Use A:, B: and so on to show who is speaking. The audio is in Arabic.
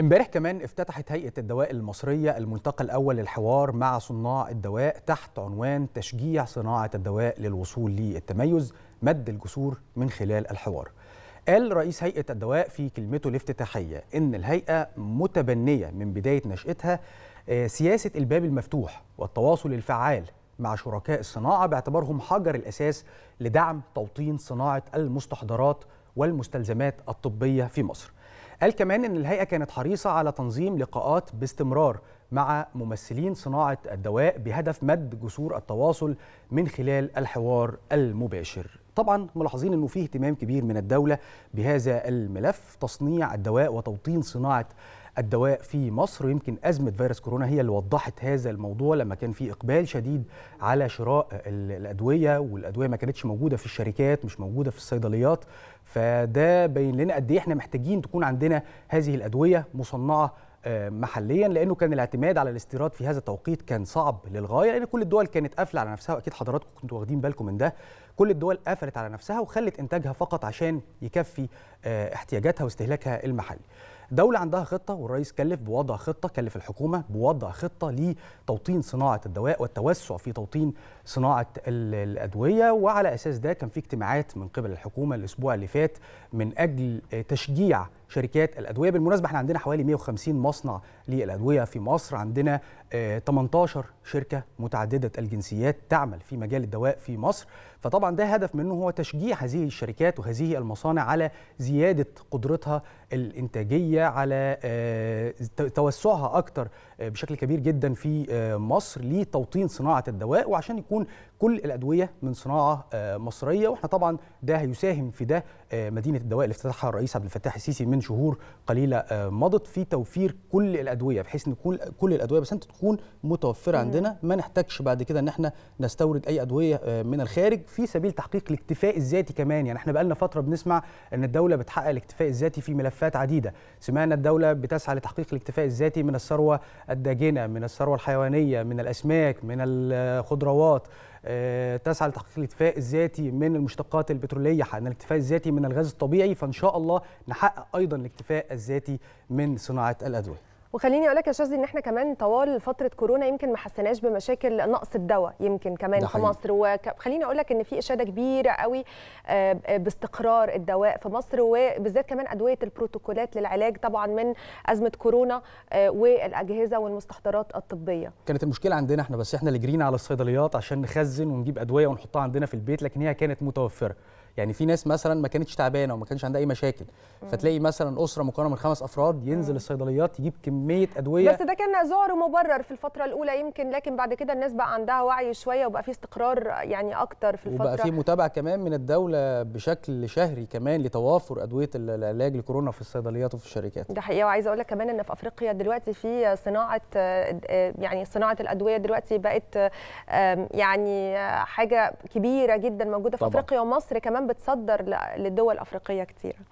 A: امبارح كمان افتتحت هيئة الدواء المصرية الملتقى الأول للحوار مع صناع الدواء تحت عنوان تشجيع صناعة الدواء للوصول للتميز مد الجسور من خلال الحوار. قال رئيس هيئة الدواء في كلمته الافتتاحية إن الهيئة متبنية من بداية نشأتها آه، سياسة الباب المفتوح والتواصل الفعال مع شركاء الصناعة باعتبارهم حجر الأساس لدعم توطين صناعة المستحضرات والمستلزمات الطبية في مصر. قال كمان ان الهيئه كانت حريصه على تنظيم لقاءات باستمرار مع ممثلين صناعه الدواء بهدف مد جسور التواصل من خلال الحوار المباشر طبعا ملاحظين انه فيه اهتمام كبير من الدوله بهذا الملف تصنيع الدواء وتوطين صناعه الدواء في مصر ويمكن أزمة فيروس كورونا هي اللي وضحت هذا الموضوع لما كان في إقبال شديد على شراء الأدوية والأدوية ما كانتش موجودة في الشركات مش موجودة في الصيدليات فده بين لنا قد إيه إحنا محتاجين تكون عندنا هذه الأدوية مصنعة آه، محليا لانه كان الاعتماد على الاستيراد في هذا التوقيت كان صعب للغايه لان كل الدول كانت قافله على نفسها واكيد حضراتكم كنتوا واخدين بالكم من ده كل الدول قفلت على نفسها وخلت انتاجها فقط عشان يكفي آه، احتياجاتها واستهلاكها المحلي دولة عندها خطة والرئيس كلف بوضع خطة كلف الحكومة بوضع خطة لتوطين صناعة الدواء والتوسع في توطين صناعة الأدوية وعلى أساس ده كان في اجتماعات من قبل الحكومة الأسبوع اللي فات من أجل آه، تشجيع شركات الأدوية بالمناسبة احنا عندنا حوالي 150 مصنع للأدوية في مصر عندنا 18 آه، شركة متعددة الجنسيات تعمل في مجال الدواء في مصر فطبعا طبعا ده هدف منه هو تشجيع هذه الشركات وهذه المصانع على زيادة قدرتها الإنتاجية على آه، توسعها أكتر آه، بشكل كبير جدا في آه، مصر لتوطين صناعة الدواء وعشان يكون كل الأدوية من صناعة مصرية وإحنا طبعا ده هيساهم في ده مدينة الدواء اللي افتتحها الرئيس عبد الفتاح السيسي من شهور قليلة مضت في توفير كل الأدوية بحيث إن كل الأدوية بس أنت تكون متوفرة عندنا ما نحتاجش بعد كده إن إحنا نستورد أي أدوية من الخارج في سبيل تحقيق الاكتفاء الذاتي كمان يعني احنا بقالنا فتره بنسمع ان الدوله بتحقق الاكتفاء الذاتي في ملفات عديده سمعنا الدوله بتسعى لتحقيق الاكتفاء الذاتي من الثروه الداجنه من الثروه الحيوانيه من الاسماك من الخضروات آه، تسعى لتحقيق الاكتفاء الذاتي من المشتقات البتروليه حققنا الاكتفاء الذاتي من الغاز الطبيعي فان شاء الله نحقق ايضا الاكتفاء الذاتي من صناعه الادويه
B: وخليني اقول لك يا استاذ ان احنا كمان طوال فتره كورونا يمكن ما حسيناش بمشاكل نقص الدواء يمكن كمان في مصر وخليني اقول لك ان في اشاده كبيره قوي آه، آه، باستقرار الدواء في مصر وبالذات كمان ادويه البروتوكولات للعلاج طبعا من ازمه كورونا آه، والاجهزه والمستحضرات الطبيه.
A: كانت المشكله عندنا احنا بس احنا اللي جرينا على الصيدليات عشان نخزن ونجيب ادويه ونحطها عندنا في البيت لكن هي كانت متوفره. يعني في ناس مثلا ما كانتش تعبانه وما كانش عندها اي مشاكل فتلاقي مثلا اسره مكونه من خمس افراد ينزل الصيدليات يجيب كميه ادويه بس ده
B: كان ذعر مبرر في الفتره الاولى يمكن لكن بعد كده الناس بقى عندها وعي شويه وبقى في استقرار يعني اكتر في الفتره وبقى في
A: متابعه كمان من الدوله بشكل شهري كمان لتوافر ادويه العلاج لكورونا في الصيدليات وفي الشركات ده
B: حقيقه وعايزه اقول لك كمان ان في افريقيا دلوقتي في صناعه يعني صناعه الادويه دلوقتي بقت يعني حاجه كبيره جدا موجوده في طبعا. افريقيا ومصر كمان بتصدر لدول افريقيه كثيره